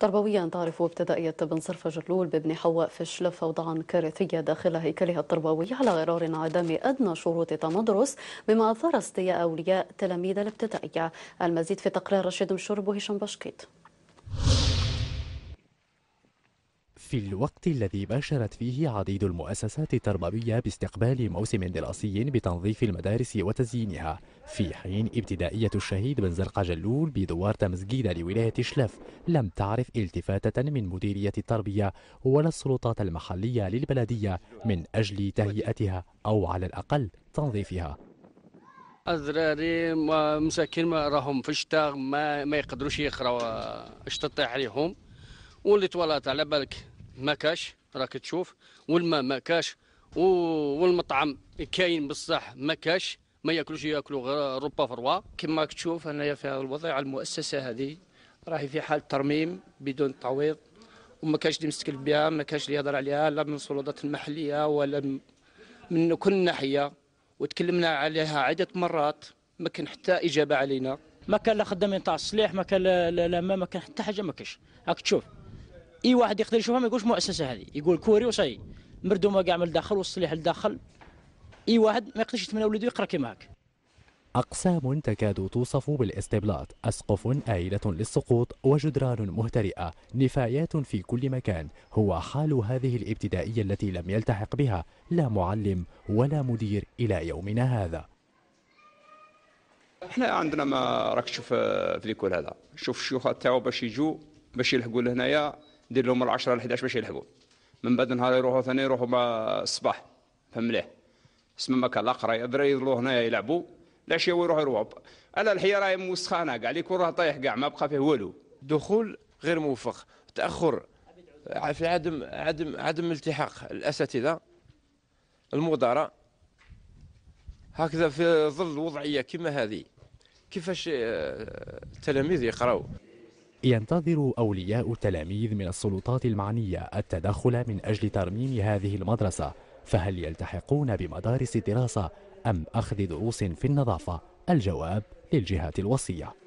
تربويا تعرف ابتدائية بن صرف جلول بابن حواء فشل فوضعا كارثية داخل هيكلها التربوي على غرار انعدام أدنى شروط تمدرس مما أثار استياء أولياء تلاميذ الابتدائية المزيد في تقرير رشيد مشرب وهشام بشكيت في الوقت الذي باشرت فيه عديد المؤسسات التربوية باستقبال موسم دراسي بتنظيف المدارس وتزيينها في حين ابتدائية الشهيد بن زرقا جلول بدوار تمزجيدة لولاية شلف لم تعرف التفاتة من مديرية التربية ولا السلطات المحلية للبلدية من أجل تهيئتها أو على الأقل تنظيفها أذراري مساكين ما راهم في الشتاء ما, ما يقدروش يقراوا اش عليهم واللي تولات على بالك ما كاش راك تشوف والماء ما كاش والمطعم كاين بصح ما كاش ما ياكلوش ياكلوا غير ربا فروا كما راك تشوف انايا في الوضيعه المؤسسه هذه راهي في حال ترميم بدون تعويض وما كانش اللي مستكل بها ما كانش اللي يهضر عليها لا من السلطات المحليه ولا من كل ناحيه وتكلمنا عليها عده مرات ما كان حتى اجابه علينا ما كان لا خدامين تاع الصليح ما كان لا ما كان حتى حاجه ما كاش راك تشوف اي واحد يقدر يشوفها ما يقولش مؤسسه هذه يقول كوري وصي ما كاع من الداخل والصليح الداخل اي واحد ما يقدرش يتمنى ولده يقرا كيما هكا أقسام تكاد توصف بالاستبلات أسقف آيلة للسقوط وجدران مهترئة نفايات في كل مكان هو حال هذه الابتدائية التي لم يلتحق بها لا معلم ولا مدير إلى يومنا هذا احنا عندنا ما راك تشوف آه، في ليكول هذا شوف الشيوخ تاعو باش يجوا باش يلحقوا لهنايا ندير لهم 10 ل 11 باش يلحقوا من بعد نهار يروحوا ثاني يروحوا مع الصباح فمليح اسم ما كان لا قرايه دري يضلوا هنايا يلعبوا العشيه ويروحوا يروحوا على الحيه راهي موسخانه كاع يكون راه طايح كاع ما بقى فيه والو دخول غير موفق تاخر في عدم عدم عدم التحاق الاساتذه المدراء هكذا في ظل وضعيه كما هذه كيفاش آه، التلاميذ يقراو ينتظر أولياء التلاميذ من السلطات المعنية التدخل من أجل ترميم هذه المدرسة فهل يلتحقون بمدارس الدراسة أم أخذ دروس في النظافة؟ الجواب للجهات الوصية